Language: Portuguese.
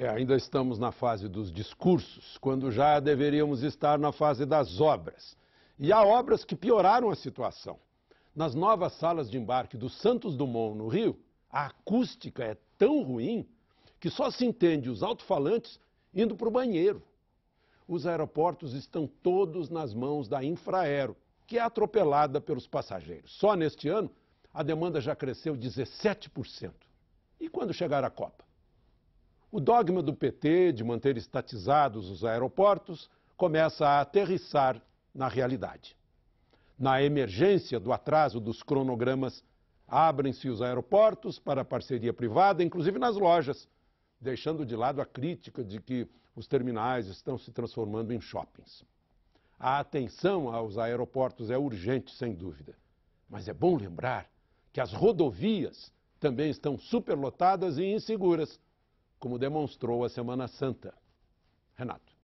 É, ainda estamos na fase dos discursos, quando já deveríamos estar na fase das obras. E há obras que pioraram a situação. Nas novas salas de embarque do Santos Dumont, no Rio, a acústica é tão ruim que só se entende os alto-falantes indo para o banheiro. Os aeroportos estão todos nas mãos da Infraero, que é atropelada pelos passageiros. Só neste ano, a demanda já cresceu 17%. E quando chegar a Copa? O dogma do PT de manter estatizados os aeroportos começa a aterrissar na realidade. Na emergência do atraso dos cronogramas, abrem-se os aeroportos para parceria privada, inclusive nas lojas, deixando de lado a crítica de que os terminais estão se transformando em shoppings. A atenção aos aeroportos é urgente, sem dúvida. Mas é bom lembrar que as rodovias também estão superlotadas e inseguras como demonstrou a Semana Santa. Renato.